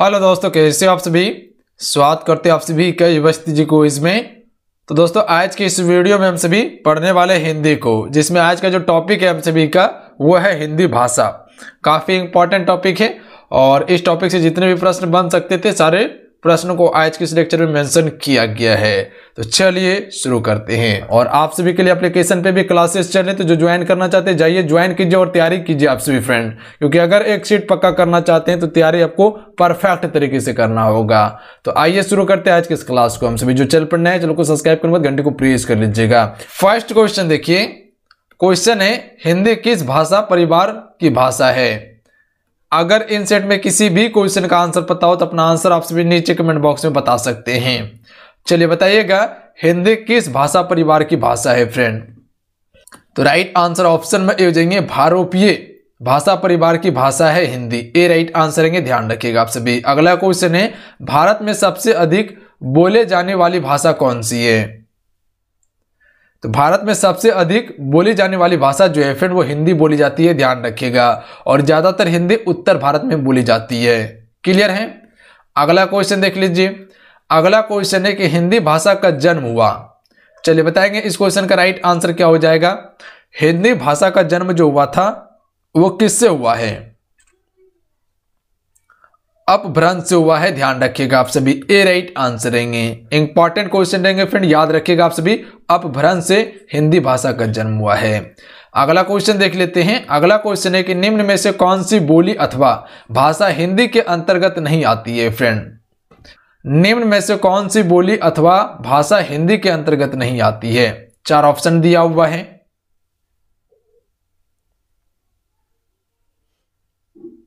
hello दोस्तों कैसे हो आप सभी स्वागत करते हो आप सभी कई बस्ती जी को इसमें तो दोस्तों आज के इस वीडियो में हम सभी पढ़ने वाले हिंदी को जिसमें आज का जो टॉपिक है हम सभी का वो है हिंदी भाषा काफ़ी इंपॉर्टेंट टॉपिक है और इस टॉपिक से जितने भी प्रश्न बन सकते थे सारे प्रश्न को आज के इस लेक्चर में मेंशन किया गया है तो चलिए शुरू करते हैं और आप सभी के लिए एप्लीकेशन पे भी क्लासेस चल रहे तो जो ज्वाइन करना चाहते हैं जाइए ज्वाइन कीजिए और तैयारी कीजिए आप सभी फ्रेंड क्योंकि अगर एक सीट पक्का करना चाहते हैं तो तैयारी आपको परफेक्ट तरीके से करना होगा तो आइए शुरू करते हैं आज के इस क्लास को हम सभी जो चल पड़ना है चलो को सब्सक्राइब करने बाद घंटे को प्रेस कर लीजिएगा फर्स्ट क्वेश्चन देखिए क्वेश्चन है हिंदी किस भाषा परिवार की भाषा है अगर इन सेट में किसी भी क्वेश्चन का आंसर पता हो तो अपना आंसर आप सभी नीचे कमेंट बॉक्स में बता सकते हैं चलिए बताइएगा हिंदी किस भाषा परिवार की भाषा है फ्रेंड तो राइट आंसर ऑप्शन में हो जाएंगे भारोपीय भाषा परिवार की भाषा है हिंदी ए राइट आंसर है ध्यान रखिएगा आप सभी अगला क्वेश्चन है भारत में सबसे अधिक बोले जाने वाली भाषा कौन सी है तो भारत में सबसे अधिक बोली जाने वाली भाषा जो है फिर वो हिंदी बोली जाती है ध्यान रखिएगा और ज़्यादातर हिंदी उत्तर भारत में बोली जाती है क्लियर है अगला क्वेश्चन देख लीजिए अगला क्वेश्चन है कि हिंदी भाषा का जन्म हुआ चलिए बताएंगे इस क्वेश्चन का राइट आंसर क्या हो जाएगा हिंदी भाषा का जन्म जो हुआ था वो किससे हुआ है अपभ्रंश से हुआ है ध्यान रखिएगा आप सभी ए राइट आंसर रहेंगे इंपॉर्टेंट क्वेश्चन रहेंगे फ्रेंड याद रखिएगा आप सभी अपभ्रंश से हिंदी भाषा का जन्म हुआ है अगला क्वेश्चन देख लेते हैं अगला क्वेश्चन है कि निम्न में से कौन सी बोली अथवा भाषा हिंदी के अंतर्गत नहीं आती है फ्रेंड निम्न में से कौन सी बोली अथवा भाषा हिंदी के अंतर्गत नहीं आती है चार ऑप्शन दिया हुआ है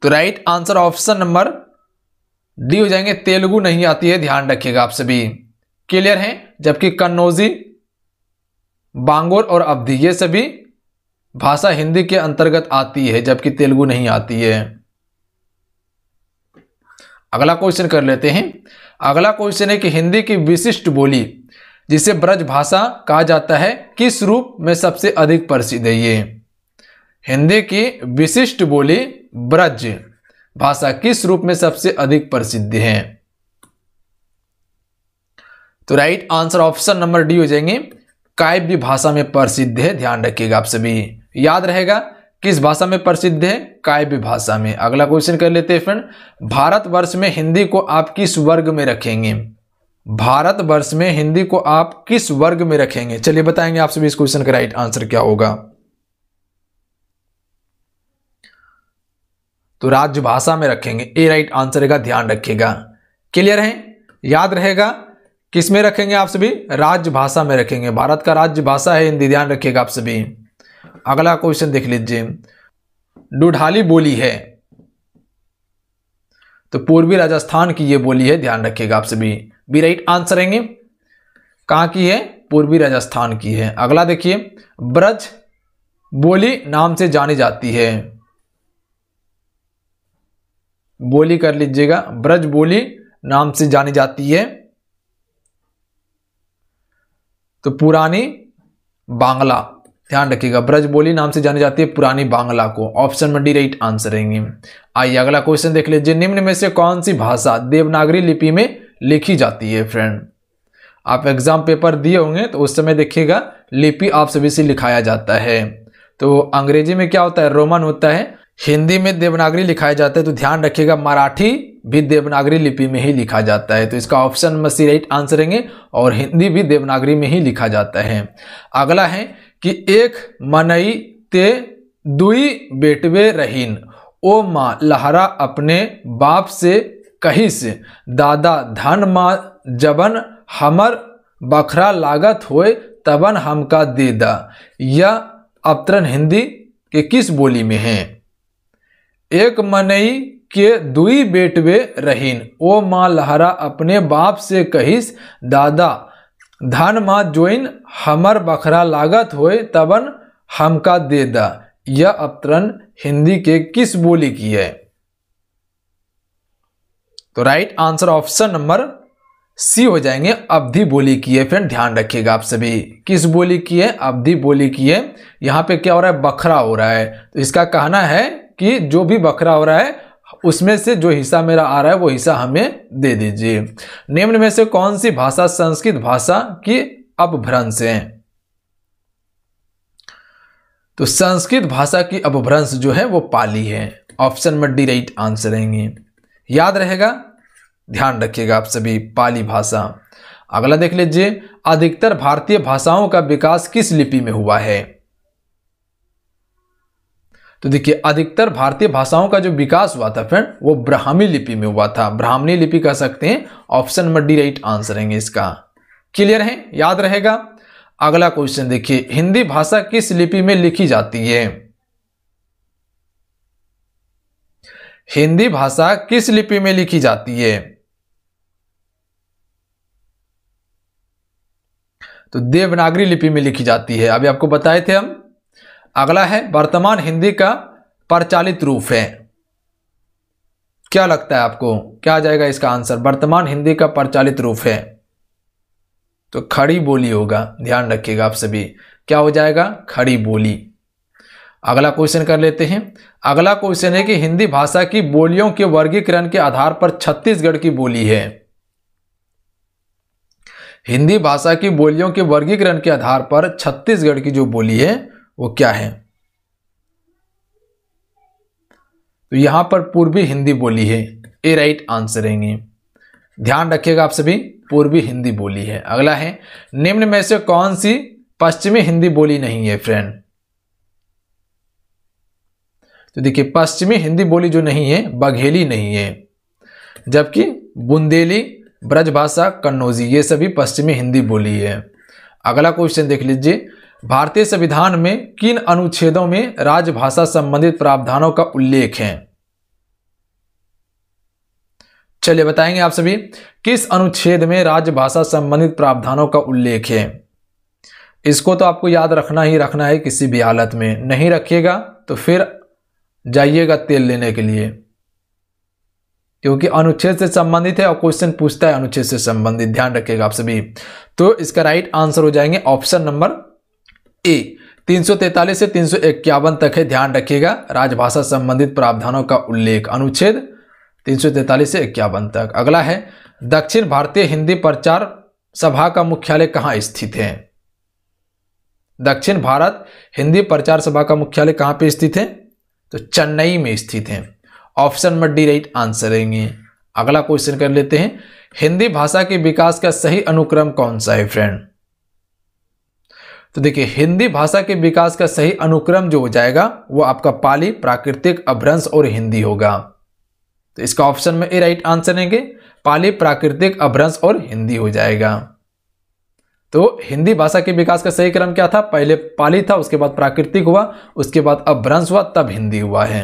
तो right answer option number D हो जाएंगे तेलुगु नहीं आती है ध्यान रखिएगा आप सभी क्लियर है जबकि कन्नौजी बांगोर और अवधि ये सभी भाषा हिंदी के अंतर्गत आती है जबकि तेलुगु नहीं आती है अगला क्वेश्चन कर लेते हैं अगला क्वेश्चन है कि हिंदी की विशिष्ट बोली जिसे ब्रज भाषा कहा जाता है किस रूप में सबसे अधिक प्रसिद्ध है ये हिंदी की विशिष्ट बोली ब्रज भाषा किस रूप में सबसे अधिक प्रसिद्ध है तो right answer option number D हो जाएंगे काव्य भाषा में प्रसिद्ध है ध्यान रखिएगा आप सभी याद रहेगा किस भाषा में प्रसिद्ध है काव्य भाषा में अगला क्वेश्चन कर लेते हैं फ्रेंड भारतवर्ष में हिंदी को आप किस वर्ग में रखेंगे भारतवर्ष में हिंदी को आप किस वर्ग में रखेंगे चलिए बताएंगे आप सभी इस क्वेश्चन का राइट आंसर क्या होगा तो राजभाषा में रखेंगे ए राइट आंसर का ध्यान रखिएगा क्लियर है याद रहेगा किस में रखेंगे आप सभी राजभाषा में रखेंगे भारत का भाषा है हिंदी ध्यान रखिएगा आप सभी अगला क्वेश्चन देख लीजिए डुढाली बोली है तो पूर्वी राजस्थान की ये बोली है ध्यान रखिएगा आप सभी बी राइट आंसर रहेंगे कहाँ की है पूर्वी राजस्थान की है अगला देखिए ब्रज बोली नाम से जानी जाती है बोली कर लीजिएगा ब्रज बोली नाम से जानी जाती है तो पुरानी बांग्ला ध्यान रखिएगा ब्रज बोली नाम से जानी जाती है पुरानी बांग्ला को ऑप्शन में डी राइट आंसर रहेंगे आइए अगला क्वेश्चन देख लीजिए निम्न में से कौन सी भाषा देवनागरी लिपि में लिखी जाती है फ्रेंड आप एग्जाम पेपर दिए होंगे तो उस समय देखिएगा लिपि आप सभी से लिखाया जाता है तो अंग्रेजी में क्या होता है रोमन होता है हिंदी में देवनागरी लिखाया जाता है तो ध्यान रखिएगा मराठी भी देवनागरी लिपि में ही लिखा जाता है तो इसका option number C right answer है और हिंदी भी देवनागरी में ही लिखा जाता है अगला है कि एक मनई ते दुई बेटवे रहीन ओ माँ लहरा अपने बाप से कही से दादा धन माँ जबन हमर बखरा लागत होए तबन हमका देदा यह अवतरण हिंदी के किस बोली में है एक मनई के दुई बेटवे रहीन ओ माँ लहरा अपने बाप से कहिस दादा धन माँ जोइन हमर बखरा लागत होए तबन हमका दे दा यह अपतरण हिंदी के किस बोली की है तो right answer option number C हो जाएंगे अवधि बोली की है फ्रेंड ध्यान रखिएगा आप सभी किस बोली की है अवधि बोली की है यहाँ पे क्या हो रहा है बखरा हो रहा है तो इसका कहना है कि जो भी बकरा हो रहा है उसमें से जो हिस्सा मेरा आ रहा है वो हिस्सा हमें दे दीजिए निम्न में से कौन सी भाषा संस्कृत भाषा की अपभ्रंश है तो संस्कृत भाषा की अपभ्रंश जो है वो पाली है ऑप्शन में डी राइट आंसर रहेंगे याद रहेगा ध्यान रखिएगा आप सभी पाली भाषा अगला देख लीजिए अधिकतर भारतीय भाषाओं का विकास किस लिपि में हुआ है तो देखिए अधिकतर भारतीय भाषाओं का जो विकास हुआ था फ्रेंड वो ब्राह्मी लिपि में हुआ था ब्राह्मणी लिपि कह सकते हैं option number D right answer है इसका क्लियर है याद रहेगा अगला क्वेश्चन देखिए हिंदी भाषा किस लिपि में लिखी जाती है हिंदी भाषा किस लिपि में लिखी जाती है तो देवनागरी लिपि में लिखी जाती है अभी आपको बताए थे हम अगला है वर्तमान हिंदी का प्रचालित रूप है क्या लगता है आपको क्या आ जाएगा इसका आंसर वर्तमान हिंदी का प्रचालित रूप है तो खड़ी बोली होगा ध्यान रखिएगा आप सभी क्या हो जाएगा खड़ी बोली अगला क्वेश्चन कर लेते हैं अगला क्वेश्चन है कि हिंदी भाषा की बोलियों के वर्गीकरण के आधार पर छत्तीसगढ़ की बोली है हिंदी भाषा की बोलियों के वर्गीकरण के आधार पर छत्तीसगढ़ की जो बोली है वो क्या है तो यहां पर पूर्वी हिंदी बोली है ए राइट आंसर रहेंगे ध्यान रखिएगा आप सभी पूर्वी हिंदी बोली है अगला है निम्न में से कौन सी पश्चिमी हिंदी बोली नहीं है फ्रेंड तो देखिए पश्चिमी हिंदी बोली जो नहीं है बघेली नहीं है जबकि बुंदेली ब्रजभाषा कन्नौजी ये सभी पश्चिमी हिंदी बोली है अगला क्वेश्चन देख लीजिए भारतीय संविधान में किन अनुच्छेदों में राजभाषा संबंधित प्रावधानों का उल्लेख है चलिए बताएंगे आप सभी किस अनुच्छेद में राजभाषा संबंधित प्रावधानों का उल्लेख है इसको तो आपको याद रखना ही रखना है किसी भी हालत में नहीं रखिएगा तो फिर जाइएगा तेल लेने के लिए क्योंकि अनुच्छेद से संबंधित है और क्वेश्चन पूछता है अनुच्छेद से संबंधित ध्यान रखिएगा आप सभी तो इसका राइट आंसर हो जाएंगे ऑप्शन नंबर ए 343 से तीन तक है ध्यान रखिएगा राजभाषा संबंधित प्रावधानों का उल्लेख अनुच्छेद 343 से इक्यावन तक अगला है दक्षिण भारतीय हिंदी प्रचार सभा का मुख्यालय कहाँ स्थित है दक्षिण भारत हिंदी प्रचार सभा का मुख्यालय कहाँ पे स्थित है तो चेन्नई में स्थित है option number D right answer देंगे अगला क्वेश्चन कर लेते हैं हिंदी भाषा के विकास का सही अनुक्रम कौन सा है फ्रेंड तो देखिए हिंदी भाषा के विकास का सही अनुक्रम जो हो जाएगा वो आपका पाली प्राकृतिक अभ्रंश और हिंदी होगा तो इसका ऑप्शन में ए राइट आंसर रहेंगे पाली प्राकृतिक अभ्रंश और हिंदी हो जाएगा तो हिंदी भाषा के विकास का सही क्रम क्या था पहले पाली था उसके बाद प्राकृतिक हुआ उसके बाद अभ्रंश हुआ तब हिंदी हुआ है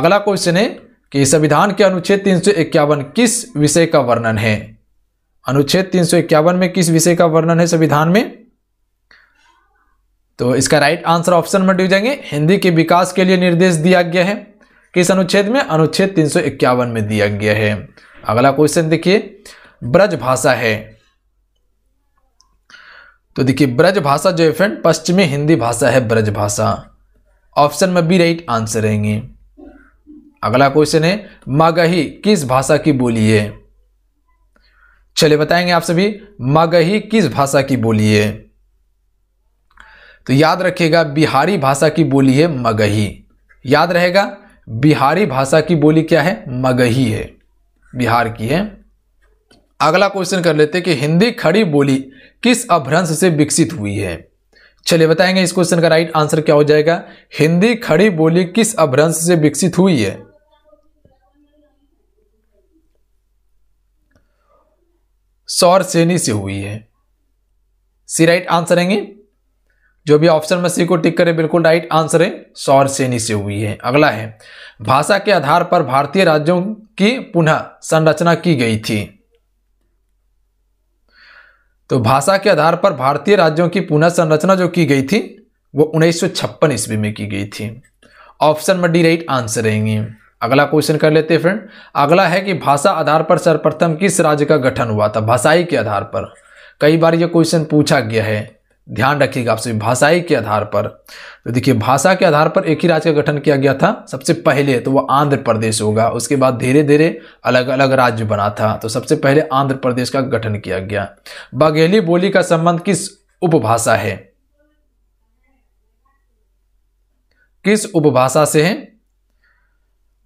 अगला क्वेश्चन है कि संविधान के अनुच्छेद तीन किस विषय का वर्णन है अनुच्छेद तीन में किस विषय का वर्णन है संविधान में तो इसका right answer option number D जाएंगे हिंदी के विकास के लिए निर्देश दिया गया है किस अनुच्छेद में अनुच्छेद तीन में दिया गया है अगला क्वेश्चन देखिए ब्रज भाषा है तो देखिए ब्रज भाषा जो है फ्रेंड पश्चिमी हिंदी भाषा है ब्रज भाषा ऑप्शन में बी राइट आंसर रहेंगे अगला क्वेश्चन है मगही किस भाषा की बोली है चलिए बताएंगे आप सभी मगही किस भाषा की बोली है तो याद रखिएगा बिहारी भाषा की बोली है मगही याद रहेगा बिहारी भाषा की बोली क्या है मगही है बिहार की है अगला क्वेश्चन कर लेते हैं कि हिंदी खड़ी बोली किस अभ्रंश से विकसित हुई है चलिए बताएंगे इस क्वेश्चन का राइट आंसर क्या हो जाएगा हिंदी खड़ी बोली किस अभ्रंश से विकसित हुई है सौर सेनी से हुई है सी राइट आंसर रहेंगे जो भी ऑप्शन में सी को टिक करें बिल्कुल राइट आंसर है सौर सेनी से हुई है अगला है भाषा के आधार पर भारतीय राज्यों की पुनः संरचना की गई थी तो भाषा के आधार पर भारतीय राज्यों की पुनः संरचना जो की गई थी वो उन्नीस सौ ईस्वी में की गई थी ऑप्शन में डी राइट आंसर रहेंगे अगला क्वेश्चन कर लेते हैं फ्रेंड अगला है कि भाषा आधार पर सर्वप्रथम किस राज्य का गठन हुआ था भाषाई के आधार पर कई बार ये क्वेश्चन पूछा गया है ध्यान रखिएगा आप सभी भाषाई के आधार पर तो देखिए भाषा के आधार पर एक ही राज्य का गठन किया गया था सबसे पहले तो वह आंध्र प्रदेश होगा उसके बाद धीरे धीरे अलग अलग राज्य बना था तो सबसे पहले आंध्र प्रदेश का गठन किया गया बघेली बोली का संबंध किस उपभाषा है किस उपभाषा से है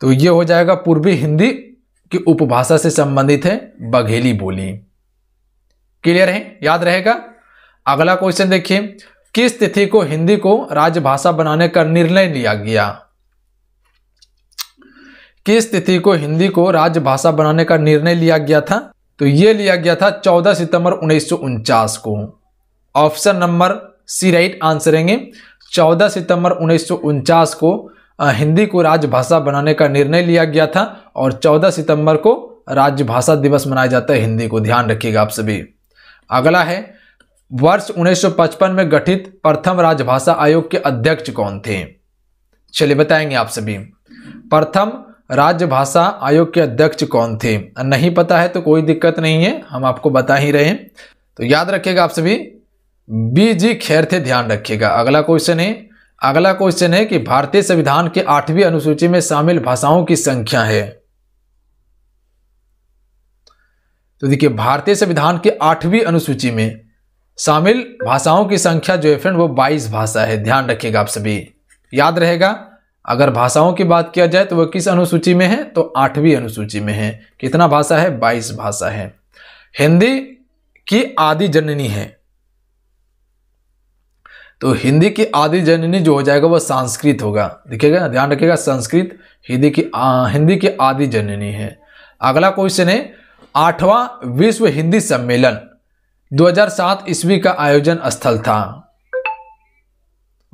तो ये हो जाएगा पूर्वी हिंदी की उपभाषा से संबंधित है बघेली बोली क्लियर है याद रहेगा अगला क्वेश्चन देखिए किस तिथि को हिंदी को राजभाषा बनाने का निर्णय लिया गया किस तिथि को हिंदी को राजभाषा बनाने का निर्णय लिया गया था तो यह लिया गया था 14 सितंबर उन्नीस को option number C right answer रहेंगे 14 सितंबर उन्नीस को हिंदी को राजभाषा बनाने का निर्णय लिया गया था और 14 सितंबर को राजभाषा दिवस मनाया जाता है हिंदी को ध्यान रखिएगा आप सभी अगला है वर्ष 1955 में गठित प्रथम राजभाषा आयोग के अध्यक्ष कौन थे चलिए बताएंगे आप सभी प्रथम राजभाषा आयोग के अध्यक्ष कौन थे नहीं पता है तो कोई दिक्कत नहीं है हम आपको बता ही रहे हैं तो याद रखिएगा आप सभी बी जी खैर थे ध्यान रखिएगा अगला क्वेश्चन है अगला क्वेश्चन है कि भारतीय संविधान के आठवीं अनुसूची में शामिल भाषाओं की संख्या है तो देखिए भारतीय संविधान के आठवीं अनुसूची में शामिल भाषाओं की संख्या जो है फ्रेंड वो 22 भाषा है ध्यान रखिएगा आप सभी याद रहेगा अगर भाषाओं की बात किया जाए तो वह किस अनुसूची में है तो आठवीं अनुसूची में है कितना भाषा है बाईस भाषा है हिंदी की आदि जननी है तो हिंदी की आदि जननी जो हो जाएगा वह संस्कृत होगा देखिएगा ध्यान रखिएगा संस्कृत हिंदी की आ, हिंदी की आदि जननी है अगला क्वेश्चन है आठवां विश्व हिंदी सम्मेलन 2007 ईस्वी का आयोजन स्थल था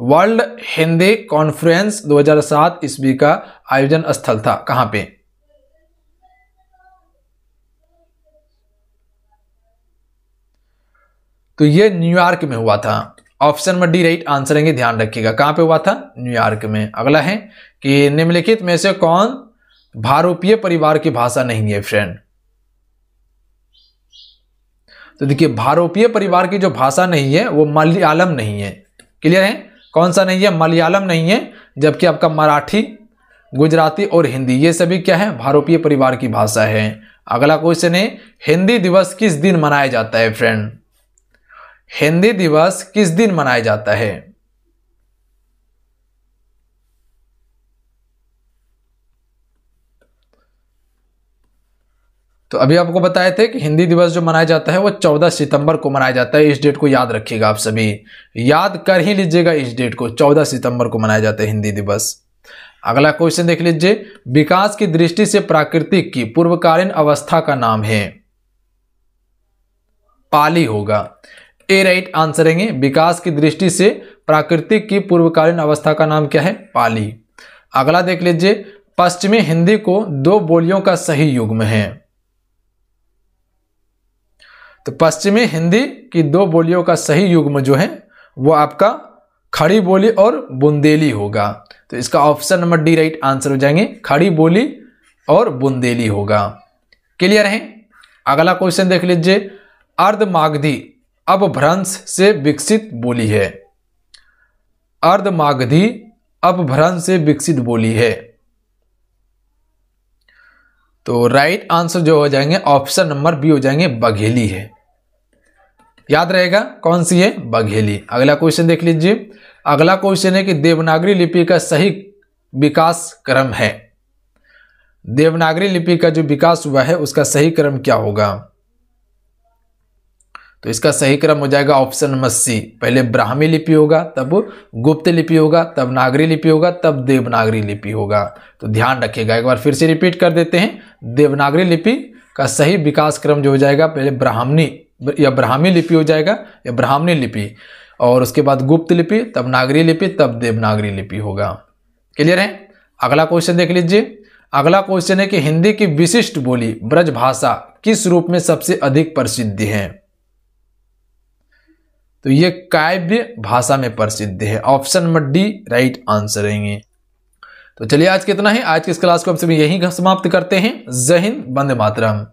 वर्ल्ड हिंदी कॉन्फ्रेंस 2007 ईस्वी का आयोजन स्थल था कहां पे तो ये न्यूयॉर्क में हुआ था ऑप्शन में डी राइट आंसर है ध्यान रखिएगा कहां पे हुआ था न्यूयॉर्क में अगला है कि निम्नलिखित में से कौन भारोपीय परिवार की भाषा नहीं है फ्रेंड तो देखिए भारोपीय परिवार की जो भाषा नहीं है वो मलयालम नहीं है क्लियर है कौन सा नहीं है मलयालम नहीं है जबकि आपका मराठी गुजराती और हिंदी ये सभी क्या है भारोपीय परिवार की भाषा है अगला क्वेश्चन है हिंदी दिवस किस दिन मनाया जाता है फ्रेंड हिंदी दिवस किस दिन मनाया जाता है तो अभी आपको बताए थे कि हिंदी दिवस जो मनाया जाता है वो 14 सितंबर को मनाया जाता है इस डेट को याद रखिएगा आप सभी याद कर ही लीजिएगा इस डेट को 14 सितंबर को मनाया जाता है हिंदी दिवस अगला क्वेश्चन देख लीजिए विकास की दृष्टि से प्राकृतिक की पूर्वकालीन अवस्था का नाम है पाली होगा ए राइट आंसर है विकास की दृष्टि से प्राकृतिक की पूर्वकालीन अवस्था का नाम क्या है पाली अगला देख लीजिए पश्चिमी हिंदी को दो बोलियों का सही युग में है तो पश्चिमी हिंदी की दो बोलियों का सही युग्म जो है वो आपका खड़ी बोली और बुंदेली होगा तो इसका option number D right answer हो जाएंगे खड़ी बोली और बुंदेली होगा क्लियर है अगला क्वेश्चन देख लीजिए अर्धमागधी अपभ्रंश से विकसित बोली है अर्धमागधी अपभ्रंश से विकसित बोली है तो राइट आंसर जो हो जाएंगे ऑप्शन नंबर बी हो जाएंगे बघेली है याद रहेगा कौन सी है बघेली अगला क्वेश्चन देख लीजिए अगला क्वेश्चन है कि देवनागरी लिपि का सही विकास क्रम है देवनागरी लिपि का जो विकास हुआ है उसका सही क्रम क्या होगा तो इसका सही क्रम हो जाएगा ऑप्शन नंबर सी पहले ब्राह्मी लिपि होगा तब गुप्त लिपि होगा तब नागरी लिपि होगा तब देवनागरी लिपि होगा तो ध्यान रखिएगा एक बार फिर से रिपीट कर देते हैं देवनागरी लिपि का सही विकास क्रम जो हो जाएगा पहले ब्राह्मणी या ब्राह्मी लिपि हो जाएगा या ब्राह्मणी लिपि और उसके बाद गुप्त लिपि तब नागरी लिपि तब देवनागरी लिपि होगा क्लियर है अगला क्वेश्चन देख लीजिए अगला क्वेश्चन है कि हिंदी की विशिष्ट बोली ब्रजभाषा किस रूप में सबसे अधिक प्रसिद्ध है तो ये काव्य भाषा में प्रसिद्ध है option number D right answer रहेंगे तो चलिए आज कितना है आज की इस क्लास को हम सभी यहीं समाप्त करते हैं जहिंद बंद मातरम